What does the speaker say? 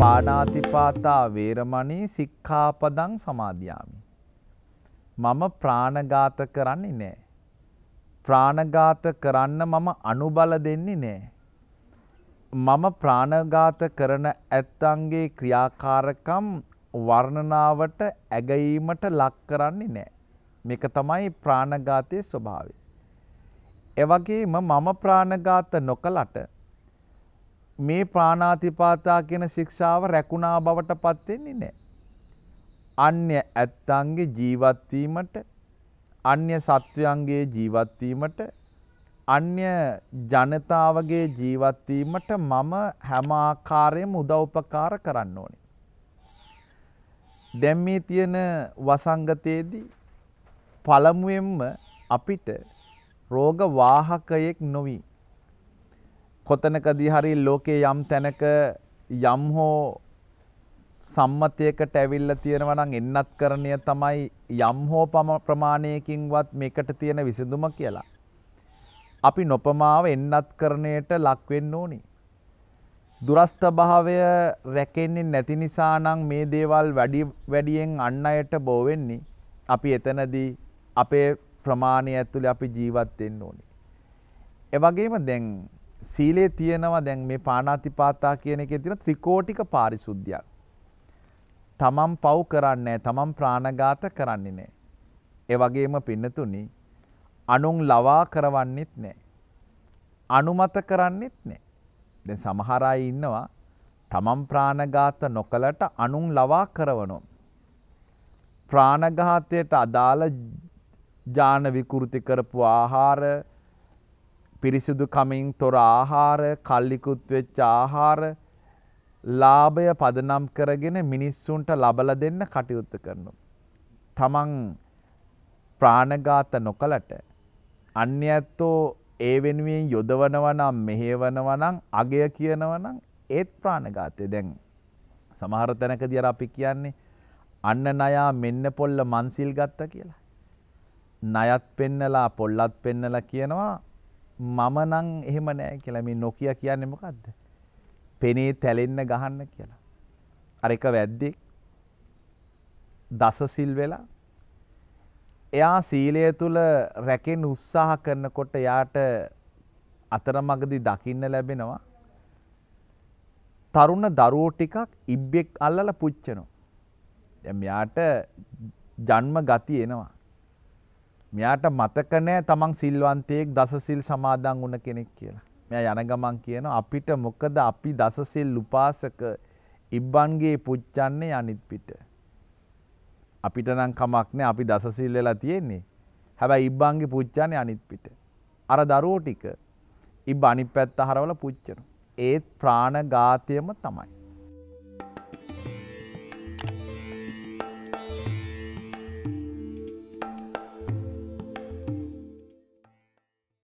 පානාතිපාතා වේරමණී සික්ඛාපදං සමාදියාමි. මම ප්‍රාණඝාත කරන්නේ නැහැ. ප්‍රාණඝාත කරන්න මම අනුබල දෙන්නේ නැහැ. මම ප්‍රාණඝාත කරන ඇත්තන්ගේ ක්‍රියාකාරකම් වර්ණනාවට ඇගීමට ලක් කරන්නේ නැහැ. මේක තමයි ප්‍රාණඝාතයේ ස්වභාවය. එවගේම මම ප්‍රාණඝාත නොකලට මේ ප්‍රාණාතිපාතා කියන ශික්ෂාව රැකුණා බවට පත් වෙන්නේ නැහැ. අන්‍ය ඇත්තන්ගේ ජීවත් වීමට අන්‍ය සත්වයන්ගේ ජීවත් වීමට අන්‍ය ජනතාවගේ ජීවත් වීමට මම හැම ආකාරයෙන්ම උදව්පකාර කරන්න ඕනේ. දැන් මේ තියෙන වසංගතයේදී පළමුවෙන්ම අපිට රෝග වාහකයෙක් නොවී. කොතනකදී හරි ලෝකේ යම් තැනක යම් හෝ සම්මතයකට ඇවිල්ලා තියෙනවා නම් එන්නත් කරණය තමයි යම් හෝ ප්‍රමාණයකින්වත් මේකට තියෙන විසඳුම කියලා. අපි නොපමාව එන්නත් කරණයට ලක් වෙන්න ඕනි. දුරස්ත භාවය රැකෙන්නේ නැති නිසා නම් මේ දේවල් වැඩි වැඩියෙන් අන් අයට බෝ වෙන්නේ. අපි එතනදී අපේ ප්‍රමාණය ඇතුළේ අපි ජීවත් වෙන්න ඕනේ. ඒ වගේම දැන් සීලේ තියෙනවා දැන් මේ පාණාතිපාතා කියන එකේ තියෙන ත්‍රිකෝටික පාරිශුද්ධියක්. තමන් පව් කරන්නේ තමන් ප්‍රාණඝාත කරන්නේ නැහැ. ඒ වගේම පින්නතුනි අනුන් ලවා කරවන්නෙත් නැහැ. අනුමත කරන්නෙත් නැහැ. දැන් සමහර අය ඉන්නවා තමන් ප්‍රාණඝාත නොකලට අනුන් ලවා කරවනවා. ප්‍රාණඝාතයට අදාළ ජාන විකෘති කරපු ආහාර පිරිසිදු කමින් තොර ආහාර කල්ලිකුත් වෙච්ච ආහාර ලාභය පදනම් කරගෙන මිනිස්සුන්ට ලබල දෙන්න කටයුත්ත කරනවා. තමන් ප්‍රාණඝාත නොකලට අන්‍ය ඇත්තෝ ඒ වෙනුවෙන් යොදවනවනම් මෙහෙවනවනම් අගය කියනවනම් ඒත් ප්‍රාණඝාතය දැන් සමහර තැනකදී අර අපි කියන්නේ අන්න නයා මෙන්න පොල්ල මන්සිල් ගත්තා කියලා. ණයත් පෙන්නලා පොල්ලත් පෙන්නලා කියනවා මම නම් එහෙම නෑ කියලා මේ නොකිය කියන්නේ මොකද්ද? පෙනේ තැලෙන්න ගහන්න කියලා. අර එක වැද්දෙක් දසසිල් වෙලා එයා සීලය තුල රැකෙන්න උත්සාහ කරනකොට යාට අතරමඟදී දකින්න ලැබෙනවා තරුණ දරුවෝ ටිකක් ඉබ්බෙක් අල්ලලා පුච්චනවා. දැන් මෙයාට ජන්ම ගති එනවා. මෙයාට මතක නෑ තමන් සිල්වන්තයෙක් දසසිල් සමාදන් වුණ කෙනෙක් කියලා. මෙයා යන ගමන් කියන අපිට මොකද අපි දසසිල් උපාසක ඉබ්බන්ගේ පුච්චන්නේ අනිත් පිට. අපිට නම් කමක් නෑ අපි දසසිල් වෙලා තියෙන්නේ. හැබැයි ඉබ්බන්ගේ පුච්චන්නේ අනිත් පිට. අර දරුවෝ ටික ඉබ්බ අනිත් පැත්ත හරවලා පුච්චනවා. ඒත් ප්‍රාණඝාතයම තමයි.